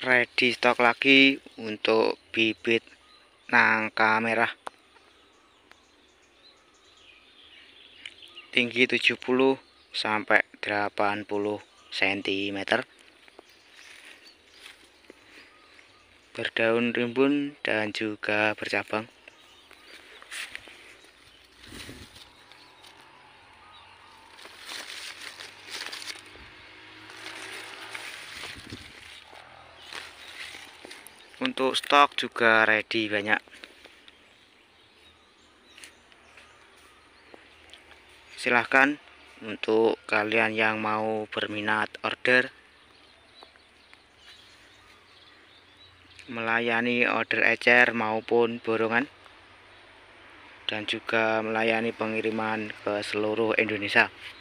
ready stok lagi untuk bibit nangka merah tinggi 70 sampai 80 cm berdaun rimbun dan juga bercabang untuk stok juga ready banyak silahkan untuk kalian yang mau berminat order melayani order ecer maupun borongan dan juga melayani pengiriman ke seluruh Indonesia